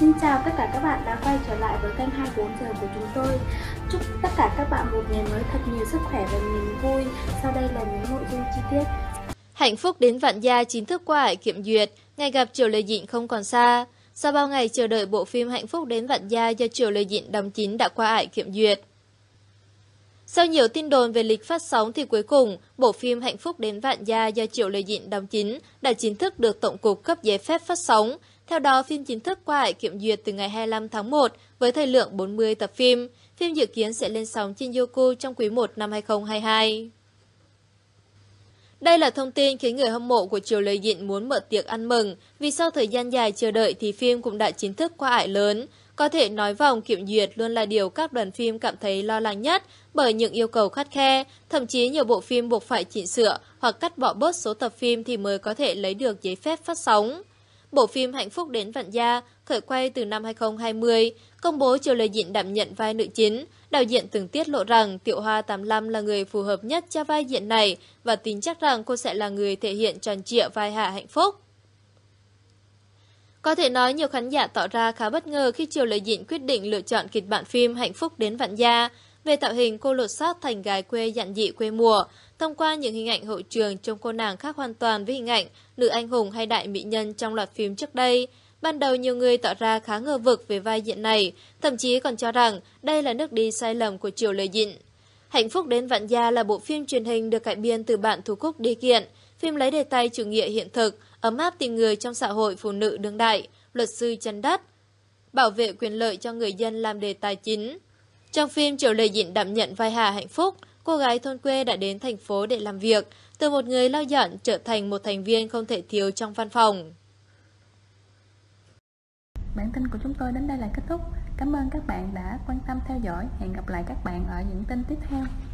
Xin chào tất cả các bạn đã quay trở lại với kênh 24 giờ của chúng tôi. Chúc tất cả các bạn một ngày mới thật nhiều sức khỏe và niềm vui. Sau đây là những nội dung chi tiết. Hạnh phúc đến vạn gia chính thức qua hải kiểm duyệt, ngày gặp Triều Lê Dịnh không còn xa. Sau bao ngày chờ đợi bộ phim Hạnh phúc đến vạn gia do Triều Lê Dịnh đóng chính đã qua hải kiểm duyệt. Sau nhiều tin đồn về lịch phát sóng thì cuối cùng, bộ phim Hạnh phúc đến vạn gia do Triệu Lê Dịn đóng chính đã chính thức được Tổng cục cấp giấy phép phát sóng theo đó, phim chính thức qua hải kiểm duyệt từ ngày 25 tháng 1 với thời lượng 40 tập phim. Phim dự kiến sẽ lên sóng trên Yoku trong quý 1 năm 2022. Đây là thông tin khiến người hâm mộ của Triều Lê Dịn muốn mở tiệc ăn mừng vì sau thời gian dài chờ đợi thì phim cũng đã chính thức qua ải lớn. Có thể nói vòng kiểm duyệt luôn là điều các đoàn phim cảm thấy lo lắng nhất bởi những yêu cầu khắt khe, thậm chí nhiều bộ phim buộc phải chỉnh sửa hoặc cắt bỏ bớt số tập phim thì mới có thể lấy được giấy phép phát sóng. Bộ phim Hạnh phúc đến vạn gia khởi quay từ năm 2020, công bố Triệu Lê Dịn đảm nhận vai nữ chính. Đạo diễn từng tiết lộ rằng Tiểu Hoa 85 là người phù hợp nhất cho vai diễn này và tin chắc rằng cô sẽ là người thể hiện tròn trịa vai Hạ Hạnh Phúc. Có thể nói nhiều khán giả tỏ ra khá bất ngờ khi Triều Lệ Dịn quyết định lựa chọn kịch bản phim Hạnh phúc đến vạn gia. Về tạo hình, cô lột xác thành gái quê dặn dị quê mùa. Thông qua những hình ảnh hậu trường trông cô nàng khác hoàn toàn với hình ảnh nữ anh hùng hay đại mỹ nhân trong loạt phim trước đây. Ban đầu nhiều người tỏ ra khá ngờ vực về vai diễn này, thậm chí còn cho rằng đây là nước đi sai lầm của Triều lời Dịnh. Hạnh phúc đến vạn gia là bộ phim truyền hình được cải biên từ bản thủ Cúc Đi Kiện. Phim lấy đề tài chủ nghĩa hiện thực, ấm áp tình người trong xã hội phụ nữ đương đại, luật sư chân đất, bảo vệ quyền lợi cho người dân làm đề tài chính. Trong phim, Triệu Lệ Dịn đảm nhận vai Hà Hạnh Phúc, cô gái thôn quê đã đến thành phố để làm việc, từ một người lao dọn trở thành một thành viên không thể thiếu trong văn phòng. Bản tin của chúng tôi đến đây là kết thúc. Cảm ơn các bạn đã quan tâm theo dõi. Hẹn gặp lại các bạn ở những tin tiếp theo.